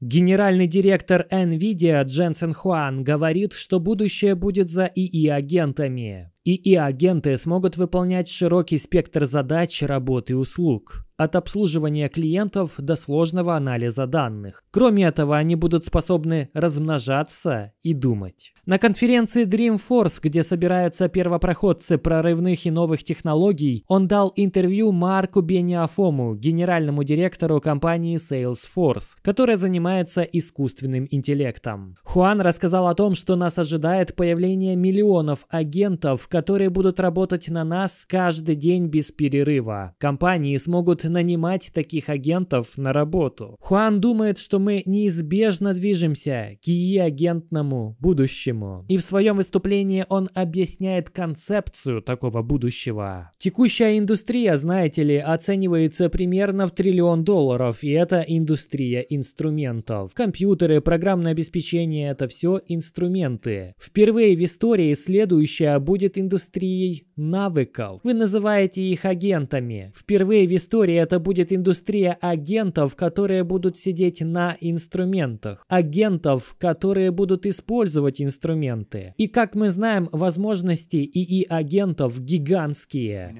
Генеральный директор NVIDIA Дженсен Хуан говорит, что будущее будет за ИИ-агентами. ИИ-агенты смогут выполнять широкий спектр задач, работ и услуг от обслуживания клиентов до сложного анализа данных. Кроме этого, они будут способны размножаться и думать. На конференции Dreamforce, где собираются первопроходцы прорывных и новых технологий, он дал интервью Марку Бениафому, генеральному директору компании Salesforce, которая занимается искусственным интеллектом. Хуан рассказал о том, что нас ожидает появление миллионов агентов, которые будут работать на нас каждый день без перерыва. Компании смогут нанимать таких агентов на работу. Хуан думает, что мы неизбежно движемся к ИИ-агентному будущему. И в своем выступлении он объясняет концепцию такого будущего. Текущая индустрия, знаете ли, оценивается примерно в триллион долларов, и это индустрия инструментов. Компьютеры, программное обеспечение – это все инструменты. Впервые в истории следующая будет индустрией навыков. Вы называете их агентами. Впервые в истории это будет индустрия агентов, которые будут сидеть на инструментах. Агентов, которые будут использовать инструменты. И как мы знаем, возможности ИИ-агентов гигантские.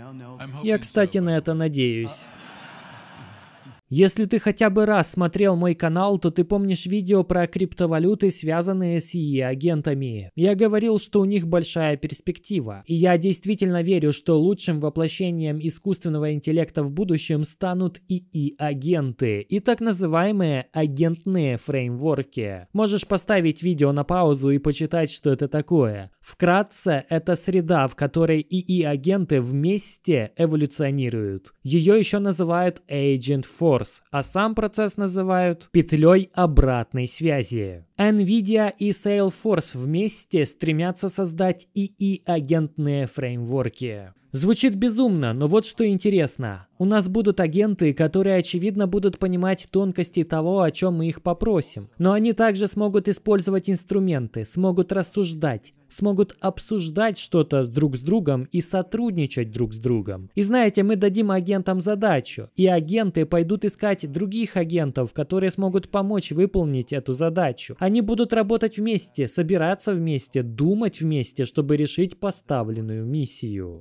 Я, кстати, на это надеюсь. Если ты хотя бы раз смотрел мой канал, то ты помнишь видео про криптовалюты, связанные с ИИ-агентами. Я говорил, что у них большая перспектива. И я действительно верю, что лучшим воплощением искусственного интеллекта в будущем станут ИИ-агенты и так называемые агентные фреймворки. Можешь поставить видео на паузу и почитать, что это такое. Вкратце, это среда, в которой ИИ-агенты вместе эволюционируют. Ее еще называют Agent Force Force, а сам процесс называют петлей обратной связи. NVIDIA и Salesforce вместе стремятся создать ИИ-агентные фреймворки. Звучит безумно, но вот что интересно. У нас будут агенты, которые, очевидно, будут понимать тонкости того, о чем мы их попросим. Но они также смогут использовать инструменты, смогут рассуждать, смогут обсуждать что-то друг с другом и сотрудничать друг с другом. И знаете, мы дадим агентам задачу, и агенты пойдут искать других агентов, которые смогут помочь выполнить эту задачу. А они будут работать вместе, собираться вместе, думать вместе, чтобы решить поставленную миссию.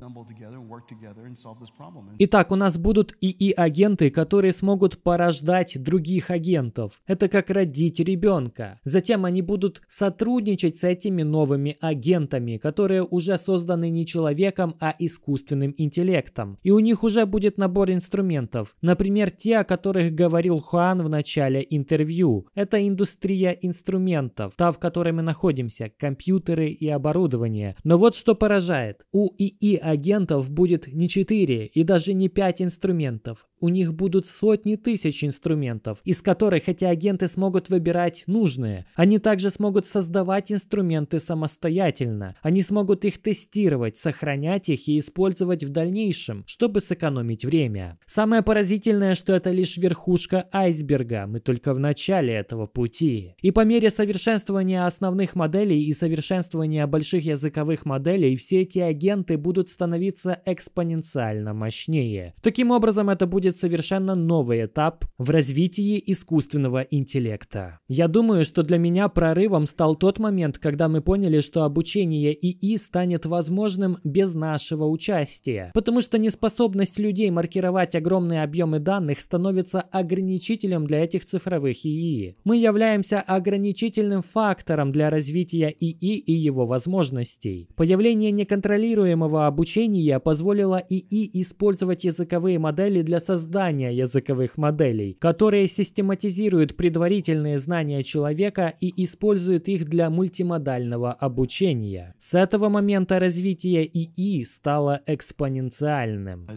Итак, у нас будут ИИ-агенты, которые смогут порождать других агентов. Это как родить ребенка. Затем они будут сотрудничать с этими новыми агентами, которые уже созданы не человеком, а искусственным интеллектом. И у них уже будет набор инструментов. Например, те, о которых говорил Хуан в начале интервью. Это индустрия инструментов инструментов, та, в которой мы находимся, компьютеры и оборудование. Но вот что поражает. У ИИ-агентов будет не 4 и даже не 5 инструментов, у них будут сотни тысяч инструментов, из которых эти агенты смогут выбирать нужные. Они также смогут создавать инструменты самостоятельно. Они смогут их тестировать, сохранять их и использовать в дальнейшем, чтобы сэкономить время. Самое поразительное, что это лишь верхушка айсберга, мы только в начале этого пути. И по мере совершенствования основных моделей и совершенствования больших языковых моделей, все эти агенты будут становиться экспоненциально мощнее. Таким образом, это будет проходит совершенно новый этап в развитии искусственного интеллекта. Я думаю, что для меня прорывом стал тот момент, когда мы поняли, что обучение ИИ станет возможным без нашего участия, потому что неспособность людей маркировать огромные объемы данных становится ограничителем для этих цифровых ИИ. Мы являемся ограничительным фактором для развития ИИ и его возможностей. Появление неконтролируемого обучения позволило ИИ использовать языковые модели для создания создания языковых моделей, которые систематизируют предварительные знания человека и используют их для мультимодального обучения. С этого момента развитие ИИ стало экспоненциальным.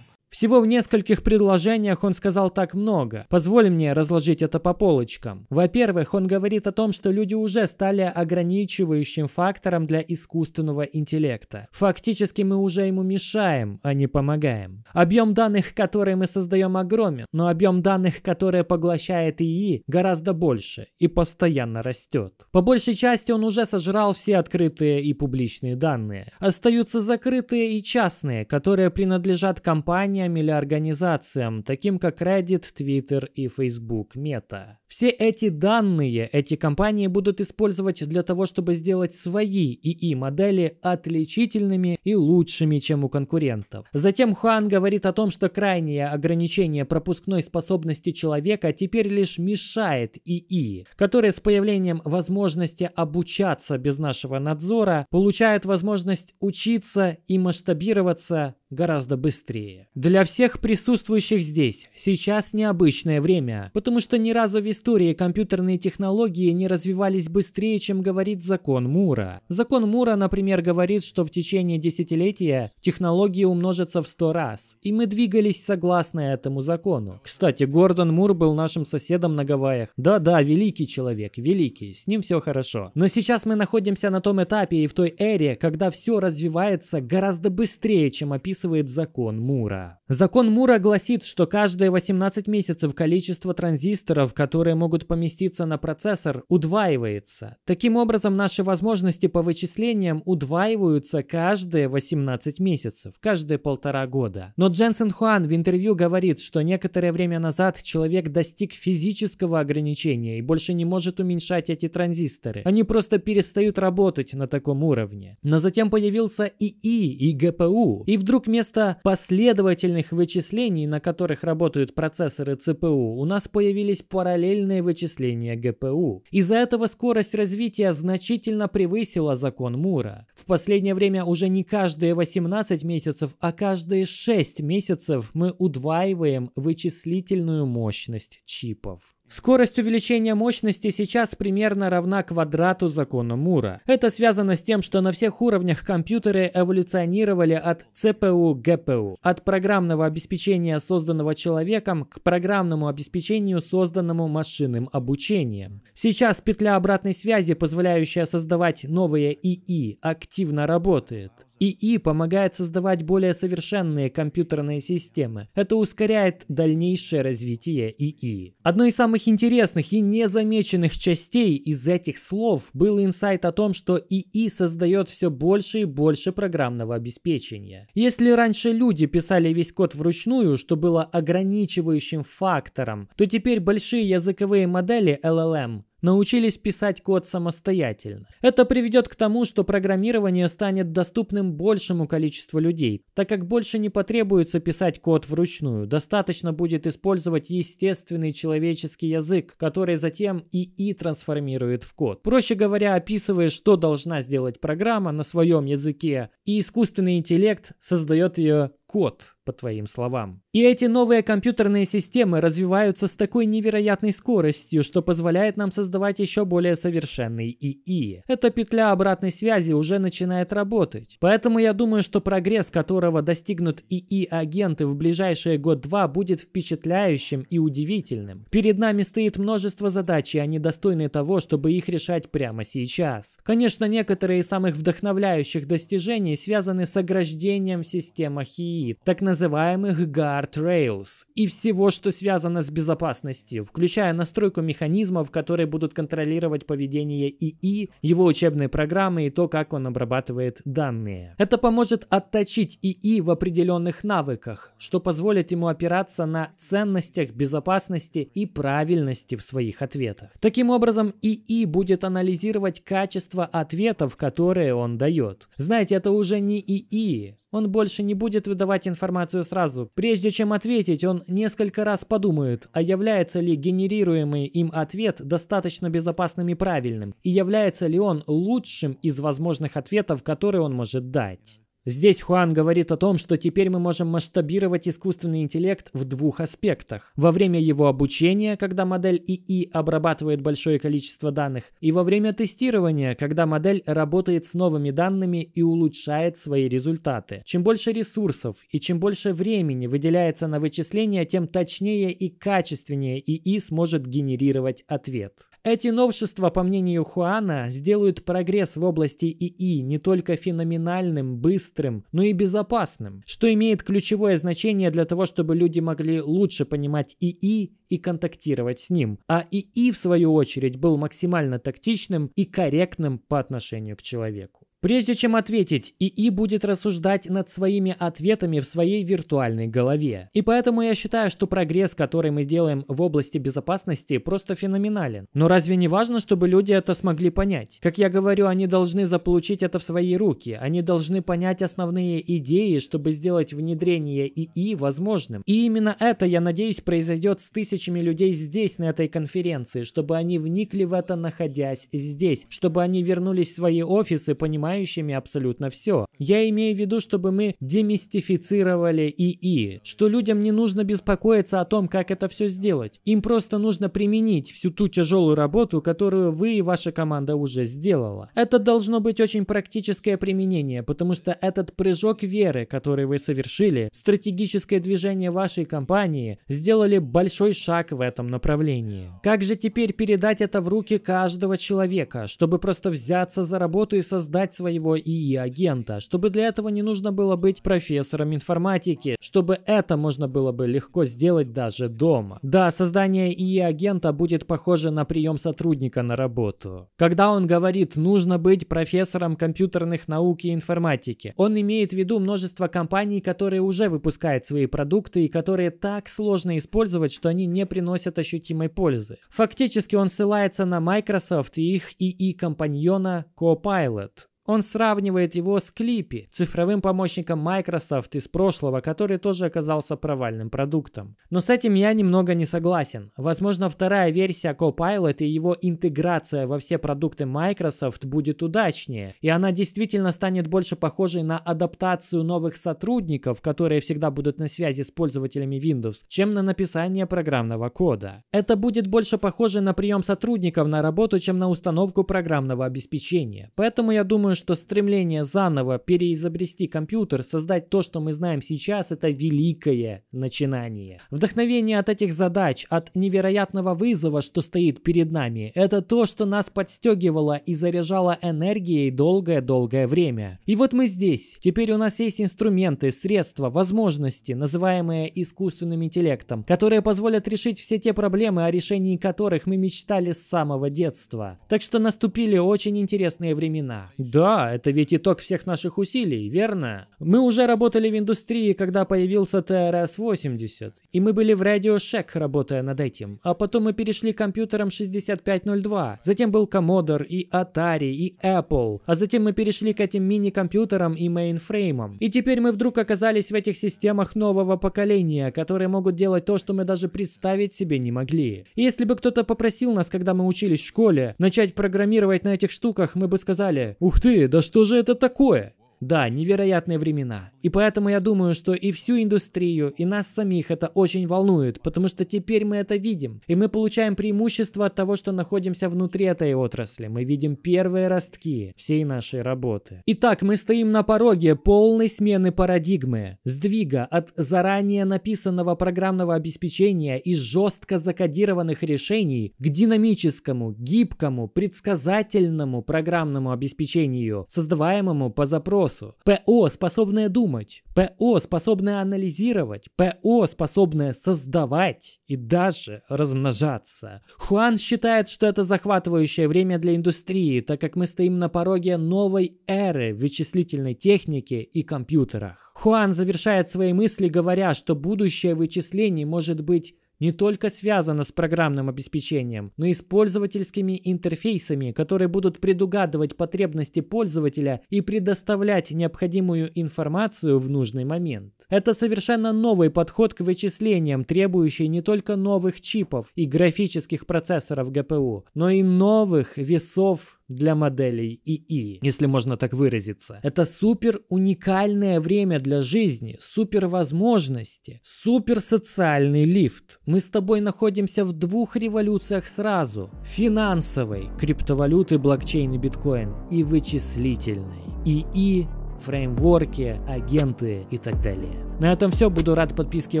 Всего в нескольких предложениях он сказал так много. Позволь мне разложить это по полочкам. Во-первых, он говорит о том, что люди уже стали ограничивающим фактором для искусственного интеллекта. Фактически мы уже ему мешаем, а не помогаем. Объем данных, которые мы создаем, огромен, но объем данных, которые поглощает ИИ, гораздо больше и постоянно растет. По большей части он уже сожрал все открытые и публичные данные. Остаются закрытые и частные, которые принадлежат компаниям, компаниям или организациям, таким как Reddit, Twitter и Facebook Meta. Все эти данные эти компании будут использовать для того, чтобы сделать свои ИИ-модели отличительными и лучшими, чем у конкурентов. Затем Хуан говорит о том, что крайнее ограничение пропускной способности человека теперь лишь мешает ИИ, которые с появлением возможности обучаться без нашего надзора получает возможность учиться и масштабироваться гораздо быстрее. Для всех присутствующих здесь сейчас необычное время, потому что ни разу в истории компьютерные технологии не развивались быстрее, чем говорит закон Мура. Закон Мура, например, говорит, что в течение десятилетия технологии умножатся в сто раз, и мы двигались согласно этому закону. Кстати, Гордон Мур был нашим соседом на Гавайях. Да-да, великий человек, великий, с ним все хорошо. Но сейчас мы находимся на том этапе и в той эре, когда все развивается гораздо быстрее, чем описано описывает закон Мура. Закон Мура гласит, что каждые 18 месяцев количество транзисторов, которые могут поместиться на процессор, удваивается. Таким образом, наши возможности по вычислениям удваиваются каждые 18 месяцев, каждые полтора года. Но Дженсен Хуан в интервью говорит, что некоторое время назад человек достиг физического ограничения и больше не может уменьшать эти транзисторы. Они просто перестают работать на таком уровне. Но затем появился ИИ и ГПУ. И вдруг вместо последовательно параллельных вычислений, на которых работают процессоры ЦПУ, у нас появились параллельные вычисления ГПУ. Из-за этого скорость развития значительно превысила закон Мура. В последнее время уже не каждые 18 месяцев, а каждые 6 месяцев мы удваиваем вычислительную мощность чипов. Скорость увеличения мощности сейчас примерно равна квадрату закона Мура. Это связано с тем, что на всех уровнях компьютеры эволюционировали от CPU к GPU, от программного обеспечения, созданного человеком, к программному обеспечению, созданному машинным обучением. Сейчас петля обратной связи, позволяющая создавать новые ИИ, активно работает. ИИ помогает создавать более совершенные компьютерные системы. Это ускоряет дальнейшее развитие ИИ. Одной из самых интересных и незамеченных частей из этих слов был инсайт о том, что ИИ создает все больше и больше программного обеспечения. Если раньше люди писали весь код вручную, что было ограничивающим фактором, то теперь большие языковые модели LLM научились писать код самостоятельно. Это приведет к тому, что программирование станет доступным большему количеству людей, так как больше не потребуется писать код вручную, достаточно будет использовать естественный человеческий язык, который затем ИИ трансформирует в код. Проще говоря, описывая, что должна сделать программа на своем языке, и искусственный интеллект создает ее код, по твоим словам. И эти новые компьютерные системы развиваются с такой невероятной скоростью, что позволяет нам создавать еще более совершенный ИИ. Эта петля обратной связи уже начинает работать. Поэтому я думаю, что прогресс, которого достигнут ИИ-агенты в ближайшие год-два, будет впечатляющим и удивительным. Перед нами стоит множество задач, и они достойны того, чтобы их решать прямо сейчас. Конечно, некоторые из самых вдохновляющих достижений связаны с ограждением в системах ИИ так называемых guardrails и всего, что связано с безопасностью, включая настройку механизмов, которые будут контролировать поведение ИИ, его учебные программы и то, как он обрабатывает данные. Это поможет отточить ИИ в определенных навыках, что позволит ему опираться на ценностях безопасности и правильности в своих ответах. Таким образом, ИИ будет анализировать качество ответов, которые он дает. Знаете, это уже не ИИ, он больше не будет выдавать информацию сразу. Прежде чем ответить, он несколько раз подумает, а является ли генерируемый им ответ достаточно безопасным и правильным, и является ли он лучшим из возможных ответов, которые он может дать. Здесь Хуан говорит о том, что теперь мы можем масштабировать искусственный интеллект в двух аспектах. Во время его обучения, когда модель ИИ обрабатывает большое количество данных, и во время тестирования, когда модель работает с новыми данными и улучшает свои результаты. Чем больше ресурсов и чем больше времени выделяется на вычисления, тем точнее и качественнее ИИ сможет генерировать ответ. Эти новшества, по мнению Хуана, сделают прогресс в области ИИ не только феноменальным, быстрым, быстрым, но и безопасным, что имеет ключевое значение для того, чтобы люди могли лучше понимать ИИ и контактировать с ним. А ИИ, в свою очередь, был максимально тактичным и корректным по отношению к человеку. Прежде чем ответить, ИИ будет рассуждать над своими ответами в своей виртуальной голове. И поэтому я считаю, что прогресс, который мы делаем в области безопасности, просто феноменален. Но разве не важно, чтобы люди это смогли понять? Как я говорю, они должны заполучить это в свои руки. Они должны понять основные идеи, чтобы сделать внедрение ИИ возможным. И именно это, я надеюсь, произойдет с тысячами людей здесь, на этой конференции, чтобы они вникли в это, находясь здесь, чтобы они вернулись в свои офисы, понимая, понимающими абсолютно все. Я имею в виду, чтобы мы демистифицировали ИИ, что людям не нужно беспокоиться о том, как это все сделать. Им просто нужно применить всю ту тяжелую работу, которую вы и ваша команда уже сделала. Это должно быть очень практическое применение, потому что этот прыжок веры, который вы совершили, стратегическое движение вашей компании, сделали большой шаг в этом направлении. Как же теперь передать это в руки каждого человека, чтобы просто взяться за работу и создать свою своего ИИ-агента, чтобы для этого не нужно было быть профессором информатики, чтобы это можно было бы легко сделать даже дома. Да, создание ИИ-агента будет похоже на прием сотрудника на работу. Когда он говорит «нужно быть профессором компьютерных наук и информатики», он имеет в виду множество компаний, которые уже выпускают свои продукты и которые так сложно использовать, что они не приносят ощутимой пользы. Фактически он ссылается на Microsoft и их ИИ-компаньона Copilot. Он сравнивает его с Клипи, цифровым помощником Microsoft из прошлого, который тоже оказался провальным продуктом. Но с этим я немного не согласен. Возможно, вторая версия Copilot и его интеграция во все продукты Microsoft будет удачнее, и она действительно станет больше похожей на адаптацию новых сотрудников, которые всегда будут на связи с пользователями Windows, чем на написание программного кода. Это будет больше похоже на прием сотрудников на работу, чем на установку программного обеспечения. Поэтому я думаю, Потому что стремление заново переизобрести компьютер, создать то, что мы знаем сейчас, это великое начинание. Вдохновение от этих задач, от невероятного вызова, что стоит перед нами, это то, что нас подстегивало и заряжало энергией долгое-долгое время. И вот мы здесь. Теперь у нас есть инструменты, средства, возможности, называемые искусственным интеллектом, которые позволят решить все те проблемы, о решении которых мы мечтали с самого детства. Так что наступили очень интересные времена. Да, да, это ведь итог всех наших усилий, верно? Мы уже работали в индустрии, когда появился TRS-80, и мы были в Radio Shack, работая над этим. А потом мы перешли к компьютерам 6502, затем был Commodore и Atari и Apple, а затем мы перешли к этим мини-компьютерам и мейнфреймам. И теперь мы вдруг оказались в этих системах нового поколения, которые могут делать то, что мы даже представить себе не могли. И если бы кто-то попросил нас, когда мы учились в школе, начать программировать на этих штуках, мы бы сказали, ух ты, да что же это такое? Да, невероятные времена. И поэтому я думаю, что и всю индустрию, и нас самих это очень волнует, потому что теперь мы это видим. И мы получаем преимущество от того, что находимся внутри этой отрасли. Мы видим первые ростки всей нашей работы. Итак, мы стоим на пороге полной смены парадигмы, сдвига от заранее написанного программного обеспечения и жестко закодированных решений к динамическому, гибкому, предсказательному программному обеспечению, создаваемому по запросу. ПО, способное думать, думать, ПО, способное анализировать, ПО, способное создавать и даже размножаться. Хуан считает, что это захватывающее время для индустрии, так как мы стоим на пороге новой эры в вычислительной технике и компьютерах. Хуан завершает свои мысли, говоря, что будущее вычислений может быть не только связано с программным обеспечением, но и с пользовательскими интерфейсами, которые будут предугадывать потребности пользователя и предоставлять необходимую информацию в нужный момент. Это совершенно новый подход к вычислениям, требующий не только новых чипов и графических процессоров ГПУ, но и новых весов для моделей ИИ, если можно так выразиться. Это супер уникальное время для жизни, супер возможности, супер социальный лифт. Мы с тобой находимся в двух революциях сразу. Финансовой, криптовалюты, блокчейн и биткоин, и вычислительной. ИИ фреймворки, агенты и так далее. На этом все, буду рад подписке и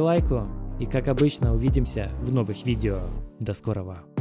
лайку, и как обычно увидимся в новых видео. До скорого!